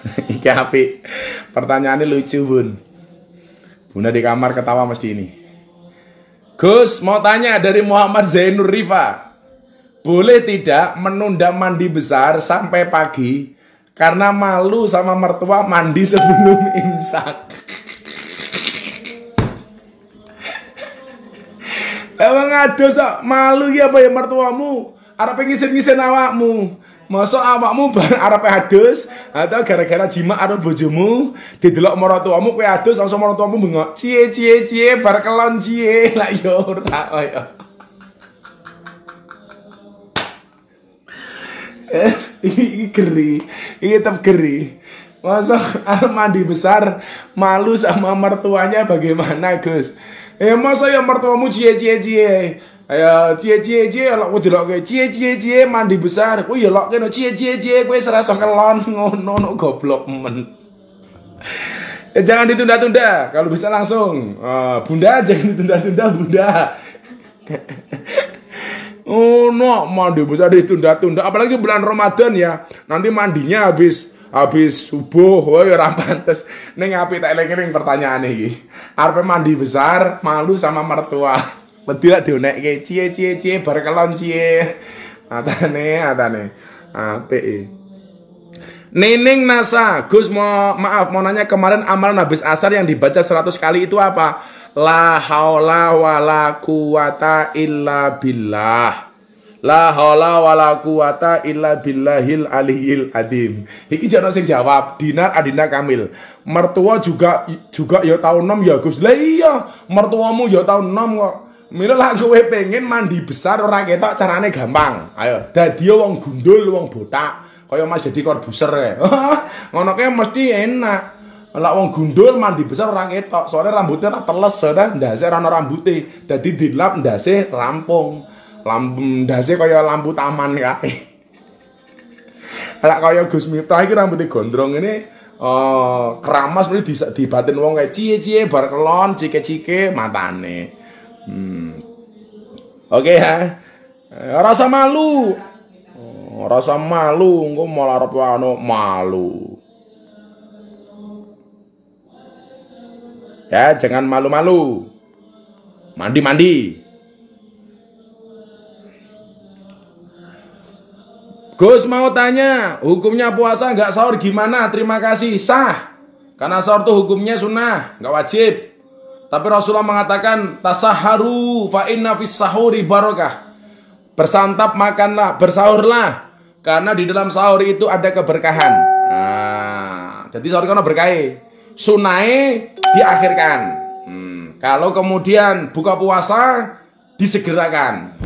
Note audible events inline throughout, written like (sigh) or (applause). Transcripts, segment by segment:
(laughs) Iki api. ini lucu bun. Bunda di kamar ketawa mesti ini. Gus mau tanya dari Muhammad Zainur Rifa. Boleh tidak menunda mandi besar sampai pagi karena malu sama mertua mandi sebelum (laughs) imsak. Emang ada sok malu ya apa ya mertuamu? Arab pengisi ngisir awakmu. Masa awakmu (laughs) arep adus atau gara-gara jima karo bojomu didelok tuamu kowe adus langsung tuamu bengok. Cie cie cie bar kelon cie (laughs) lah yo ya ora kaya. Oh, (laughs) iki geri, iki tetap geri. Masa arep mandi besar malu sama mertuanya bagaimana, Gus? Eh masa ya mertuamu cie cie cie Ayo cie cie cie lo lok lo dilokke cie cie cie mandi besar. Ku ya lokke no cie cie cie kowe serasa kelon (laughs) ngono no goblok men. Eh, jangan ditunda-tunda, kalau bisa langsung. Uh, bunda (laughs) jangan ditunda-tunda, Bunda. (laughs) oh no mandi besar ditunda-tunda apalagi bulan Ramadan ya nanti mandinya habis habis subuh woi ora pantes Neng api tak eling pertanyaan nih, arpe mandi besar malu sama mertua wedi lak dionekke cie cie cie bar kelon cie atane atane apik e nining Nasa, Gus mau maaf mau nanya kemarin amalan habis asar yang dibaca 100 kali itu apa? La haula wala quwata illa billah. La haula wala quwata illa billahil aliyil adim. Iki jane sing jawab, Dinar Adina Kamil. Mertua juga juga ya tahun 6 ya Gus. Lah iya, mertuamu ya tahun 6 kok. Mila lah kowe pengen mandi besar ora ketok carane gampang. Ayo, dadi wong gundul, wong botak, kaya Mas jadi buser ya. Ngono mesti enak. Lah wong gundul mandi besar ora ketok, soalnya rambutnya ora teles ta, so, ndase ora ana rambuté. Dadi dilap ndase rampung. Lampu ndase kaya lampu taman kae. (laughs) Lah kaya Gus Miftah iki rambuté gondrong ini oh, eh, keramas mesti di, dibatin wong kayak cie-cie bar kelon, cike-cike matane. Hmm. Oke okay, ya. Eh, rasa malu. Oh, rasa malu, engko malah arep malu. Ya, jangan malu-malu. Mandi-mandi. Gus mau tanya, hukumnya puasa nggak sahur gimana? Terima kasih. Sah. Karena sahur tuh hukumnya sunnah, nggak wajib. Tapi Rasulullah mengatakan tasaharu fa inna fis sahuri barokah. Bersantap makanlah, bersahurlah karena di dalam sahur itu ada keberkahan. Nah, jadi sahur karena berkahi. Sunai diakhirkan. Hmm, kalau kemudian buka puasa disegerakan.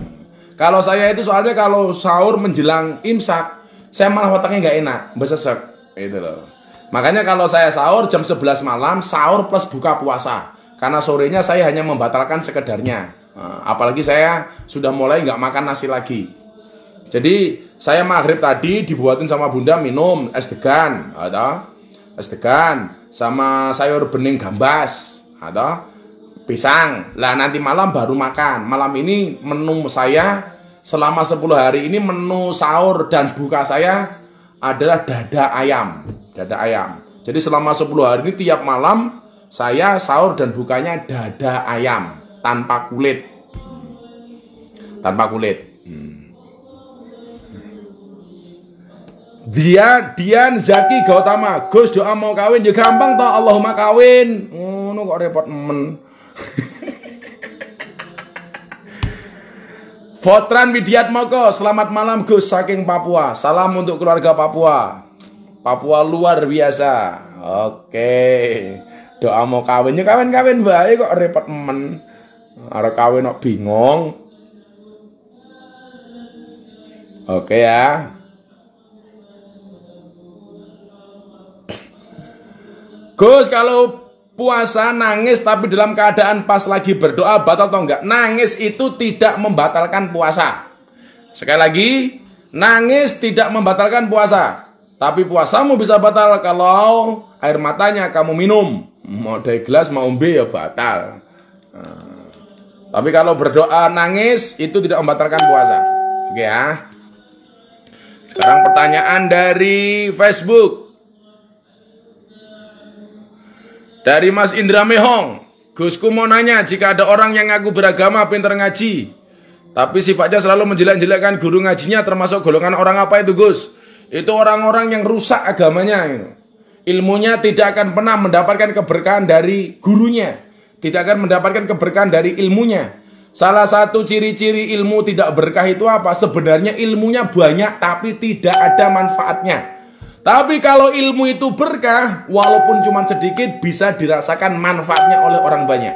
Kalau saya itu soalnya kalau sahur menjelang imsak, saya malah otaknya nggak enak, besesek. Itu loh. Makanya kalau saya sahur jam 11 malam, sahur plus buka puasa karena sorenya saya hanya membatalkan sekedarnya. Eh, apalagi saya sudah mulai nggak makan nasi lagi. Jadi saya maghrib tadi dibuatin sama bunda minum es degan, ada ah, es degan sama sayur bening gambas, ada ah, pisang. Lah nanti malam baru makan. Malam ini menu saya selama 10 hari ini menu sahur dan buka saya adalah dada ayam, dada ayam. Jadi selama 10 hari ini tiap malam saya sahur dan bukanya dada ayam tanpa kulit. Tanpa kulit. Hmm. Dia Dian Zaki Gautama, Gus doa mau kawin ya gampang toh Allahumma kawin. Ngono oh, kok repot men. (laughs) Fotran Widiat Moko, selamat malam Gus saking Papua. Salam untuk keluarga Papua. Papua luar biasa. Oke. Okay doa mau kawin ya kawin-kawin baik kok repot men. Arek kawin kok bingung. Oke ya. Gus kalau puasa nangis tapi dalam keadaan pas lagi berdoa batal atau enggak? Nangis itu tidak membatalkan puasa. Sekali lagi, nangis tidak membatalkan puasa. Tapi puasamu bisa batal kalau air matanya kamu minum mau dari gelas mau umbi ya batal nah, tapi kalau berdoa nangis itu tidak membatalkan puasa oke ya sekarang pertanyaan dari Facebook dari Mas Indra Mehong Gusku mau nanya jika ada orang yang ngaku beragama pinter ngaji tapi sifatnya selalu menjelek-jelekkan guru ngajinya termasuk golongan orang apa itu Gus? Itu orang-orang yang rusak agamanya. Gitu ilmunya tidak akan pernah mendapatkan keberkahan dari gurunya, tidak akan mendapatkan keberkahan dari ilmunya. Salah satu ciri-ciri ilmu tidak berkah itu apa? Sebenarnya ilmunya banyak tapi tidak ada manfaatnya. Tapi kalau ilmu itu berkah, walaupun cuma sedikit bisa dirasakan manfaatnya oleh orang banyak.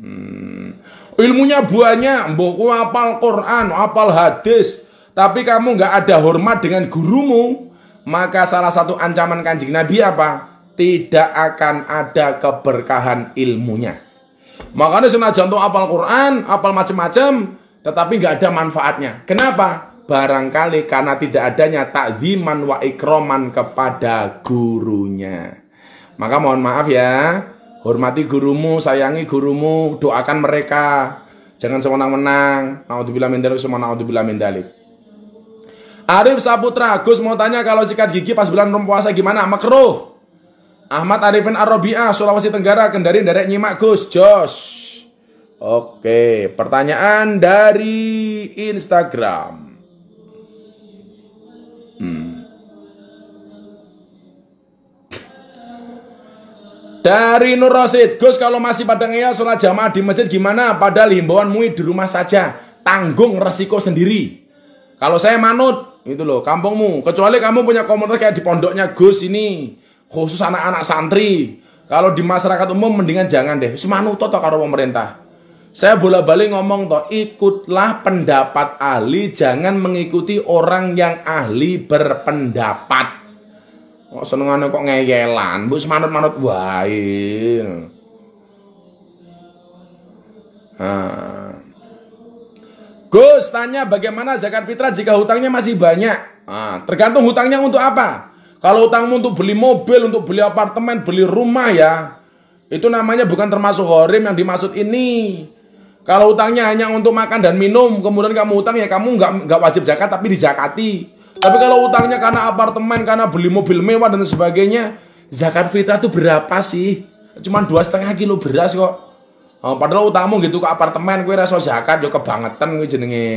Hmm. Ilmunya banyak, buku apal Quran, apal hadis, tapi kamu nggak ada hormat dengan gurumu, maka salah satu ancaman kanjeng Nabi apa? Tidak akan ada keberkahan ilmunya. Makanya sunnah jantung apal Quran, apal macam-macam, tetapi nggak ada manfaatnya. Kenapa? Barangkali karena tidak adanya takziman wa ikroman kepada gurunya. Maka mohon maaf ya, hormati gurumu, sayangi gurumu, doakan mereka. Jangan semenang-menang. Naudzubillah min dzalik, naudzubillah min dzalik. Arif Saputra, Gus mau tanya kalau sikat gigi pas bulan puasa gimana? Makruh. Ahmad Arifin Arobia Sulawesi Tenggara, Kendari derek nyimak Gus, Jos. Oke, pertanyaan dari Instagram. Hmm. Dari Nur Rosid, Gus kalau masih pada ngeyel sholat jamaah di masjid gimana? Padahal himbauan mui di rumah saja, tanggung resiko sendiri. Kalau saya manut, itu loh kampungmu kecuali kamu punya komunitas kayak di pondoknya Gus ini khusus anak-anak santri kalau di masyarakat umum mendingan jangan deh semanu toto karo pemerintah saya bola balik ngomong toh ikutlah pendapat ahli jangan mengikuti orang yang ahli berpendapat kok senengane kok ngeyelan bu semanut-manut wah Ah. Gus, tanya bagaimana zakat fitrah jika hutangnya masih banyak? Nah, tergantung hutangnya untuk apa. Kalau hutangmu untuk beli mobil, untuk beli apartemen, beli rumah ya, itu namanya bukan termasuk horim yang dimaksud ini. Kalau hutangnya hanya untuk makan dan minum, kemudian kamu hutang ya kamu nggak nggak wajib zakat tapi dizakati. Tapi kalau hutangnya karena apartemen, karena beli mobil mewah dan sebagainya, zakat fitrah itu berapa sih? Cuma dua setengah kilo beras kok. Oh, padahal utamu gitu ke apartemen kue rasa zakat yo kebangetan kue jenenge.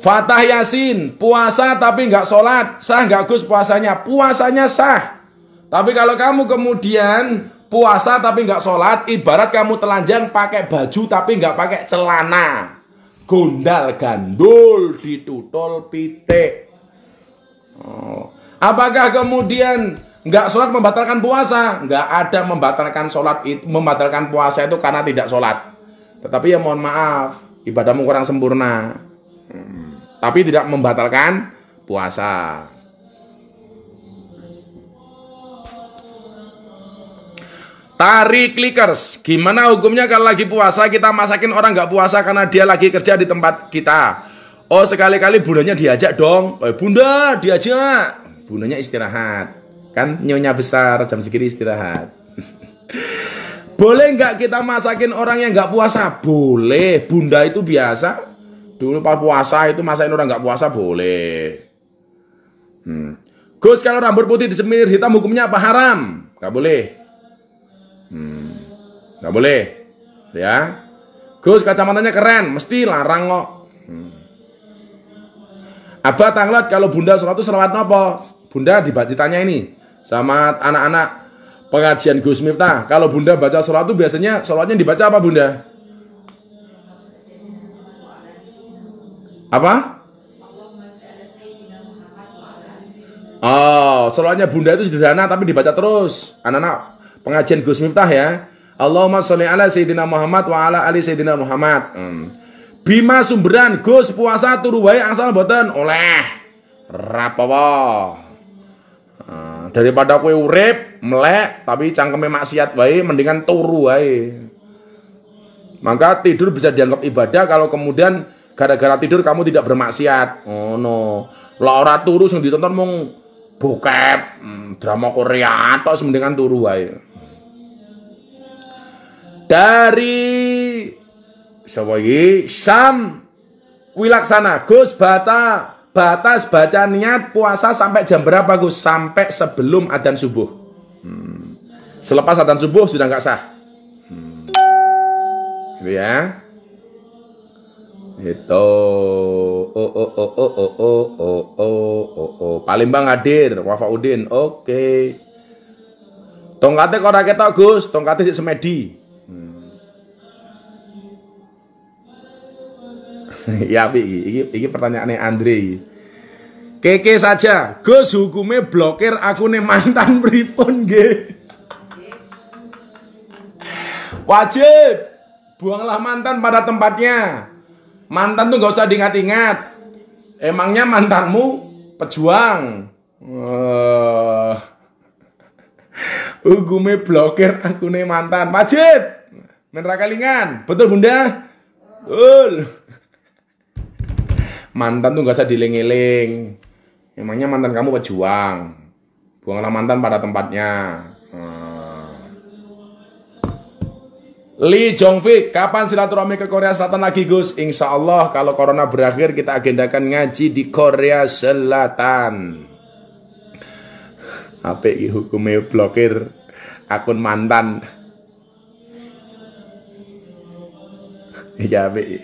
Fatah Yasin, puasa tapi nggak sholat, sah nggak Gus puasanya? Puasanya sah. Tapi kalau kamu kemudian puasa tapi nggak sholat, ibarat kamu telanjang pakai baju tapi nggak pakai celana. Gondal gandul, ditutol pitik. Oh. Apakah kemudian Enggak sholat membatalkan puasa. Enggak ada membatalkan sholat itu, membatalkan puasa itu karena tidak sholat. Tetapi ya mohon maaf, ibadahmu kurang sempurna. Hmm. Tapi tidak membatalkan puasa. tari clickers gimana hukumnya kalau lagi puasa kita masakin orang nggak puasa karena dia lagi kerja di tempat kita. Oh sekali-kali bundanya diajak dong, eh bunda diajak, bundanya istirahat kan nyonya besar jam segini istirahat boleh nggak kita masakin orang yang nggak puasa boleh bunda itu biasa dulu pas puasa itu masakin orang nggak puasa boleh hmm. Gus kalau rambut putih disemir hitam hukumnya apa haram nggak boleh hmm. nggak boleh ya Gus kacamatanya keren mesti larang kok hmm. Abah tanglat kalau bunda sholat itu selawat nopo? Bunda ditanya ini, sama anak-anak pengajian Gus Miftah. Kalau Bunda baca sholat itu biasanya sholatnya dibaca apa Bunda? Apa? Oh, sholatnya Bunda itu sederhana tapi dibaca terus. Anak-anak pengajian Gus Miftah ya. Allahumma sholli ala Sayyidina Muhammad wa ala ali Sayyidina Muhammad. Hmm. Bima sumberan Gus puasa turu wae asal boten oleh. Rapopo daripada kue urep, melek tapi cangkeme maksiat wae mendingan turu wae. Maka tidur bisa dianggap ibadah kalau kemudian gara-gara tidur kamu tidak bermaksiat. Oh no. Lah ora turu sing ditonton mung bokep, hmm, drama Korea atau mendingan turu wae. Dari sawi, Sam Wilaksana Gus Bata Batas baca niat puasa sampai jam berapa Gus? Sampai sebelum adzan subuh. Hmm. Selepas adzan subuh sudah nggak sah. Hmm. Gitu ya. Itu oh oh oh oh oh oh oh oh oh oh, oh. Palembang hadir Wafaudin. Oke. Okay. Tongkatnya kau ora Gus, tongkatnya si semedi. (laughs) ya pi ini pertanyaannya Andre Keke saja, Gus hukumnya blokir aku nih mantan (laughs) pripun nggih. Wajib buanglah mantan pada tempatnya. Mantan tuh gak usah diingat-ingat. Emangnya mantanmu pejuang. Uh, eh. hukume blokir nih mantan. Wajib. menerakalingan Betul Bunda? Betul. Mantan tuh gak usah dileng-eleng Emangnya mantan kamu pejuang? Buanglah mantan pada tempatnya. Hmm. Lee Fik, kapan silaturahmi ke Korea Selatan lagi Gus? Insya Allah kalau corona berakhir kita agendakan ngaji di Korea Selatan. Apa hukumnya blokir akun mantan? Iya, Ya,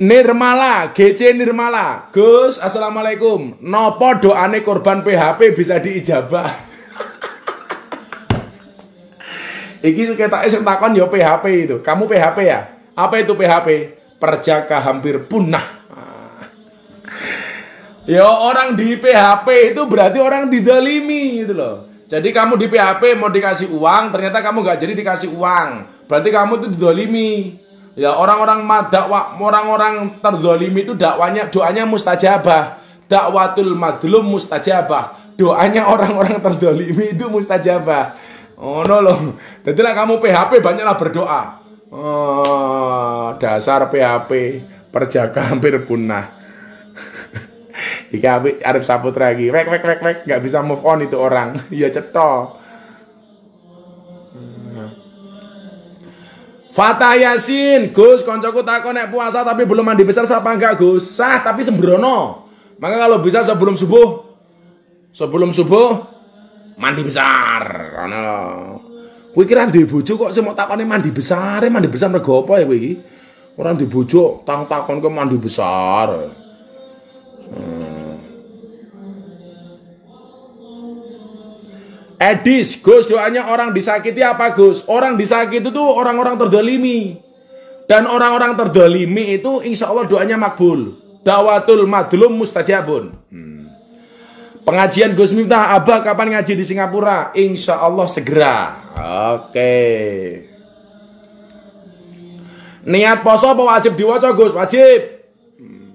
Nirmala, GC Nirmala. Gus, Assalamualaikum. Nopo doane korban PHP bisa diijabah. (laughs) Iki kita iseng takon yo ya PHP itu. Kamu PHP ya? Apa itu PHP? Perjaka hampir punah. (laughs) Yo ya, orang di PHP itu berarti orang didalimi gitu loh. Jadi kamu di PHP mau dikasih uang, ternyata kamu gak jadi dikasih uang. Berarti kamu itu didolimi. Ya orang-orang dakwa orang-orang terzolimi itu dakwanya doanya mustajabah. Dakwatul madlum mustajabah. Doanya orang-orang terdolimi itu mustajabah. Oh no loh. lah kamu PHP banyaklah berdoa. Oh, dasar PHP perjaka hampir punah. (laughs) Iki Arif Saputra lagi. Wek wek wek wek nggak bisa move on itu orang. (laughs) ya cetol. Fatah Yasin, Gus, koncoku takon nek puasa tapi belum mandi besar siapa enggak Gus? Sah tapi sembrono. Maka kalau bisa sebelum subuh, sebelum subuh mandi besar. Ana lho. Kuwi kira duwe bojo kok sing mau takone mandi besar, mandi besar mergo apa ya kuwi iki? Ora duwe bojo, tang takon ke mandi besar. Hmm. Edis, Gus doanya orang disakiti apa Gus? Orang disakiti itu orang-orang terdolimi. Dan orang-orang terdolimi itu insya Allah doanya makbul. Dawatul madlum mustajabun. Hmm. Pengajian Gus Miftah, Abah kapan ngaji di Singapura? Insya Allah segera. Oke. Niat poso apa wajib diwaca Gus? Wajib. Hmm.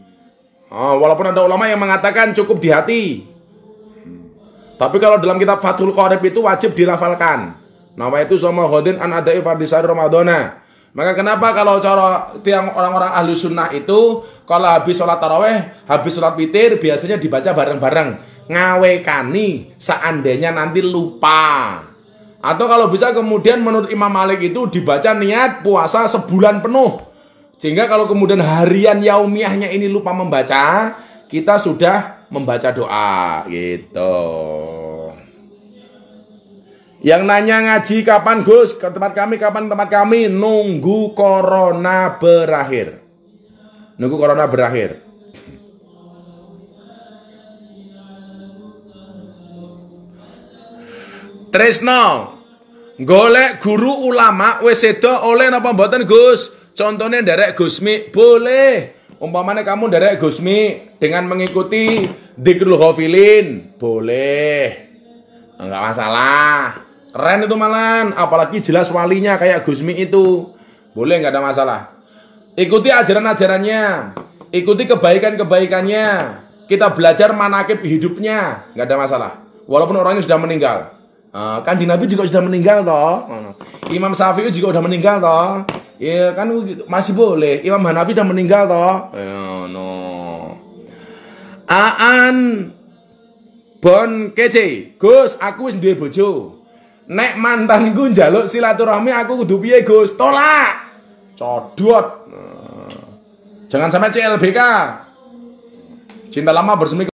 Oh, walaupun ada ulama yang mengatakan cukup di hati. Tapi kalau dalam kitab Fathul Qorib itu wajib dirafalkan. Nama itu sama Hodin an adai fardisari Ramadana. Maka kenapa kalau cara tiang orang-orang ahli sunnah itu kalau habis sholat taraweh, habis sholat witir biasanya dibaca bareng-bareng. Ngawekani seandainya nanti lupa. Atau kalau bisa kemudian menurut Imam Malik itu dibaca niat puasa sebulan penuh. Sehingga kalau kemudian harian yaumiahnya ini lupa membaca, kita sudah membaca doa gitu. Yang nanya ngaji kapan Gus ke tempat kami kapan tempat kami nunggu corona berakhir. Nunggu corona berakhir. Tresno golek guru ulama wis oleh napa mboten Gus? Contohnya derek Gusmi boleh Umpamanya kamu dari Gusmi dengan mengikuti Dikrul boleh. Enggak masalah. Keren itu malan, apalagi jelas walinya kayak Gusmi itu. Boleh enggak ada masalah. Ikuti ajaran-ajarannya, ikuti kebaikan-kebaikannya. Kita belajar manakib hidupnya, enggak ada masalah. Walaupun orangnya sudah meninggal. Eh, kanji Nabi juga sudah meninggal toh. Imam Syafi'i juga sudah meninggal toh ya kan masih boleh Imam Hanafi udah meninggal toh ya, no Aan Bon kece Gus aku wis duwe bojo Nek mantanku njaluk silaturahmi aku kudu piye Gus tolak codot nah. Jangan sampai CLBK Cinta lama bersemi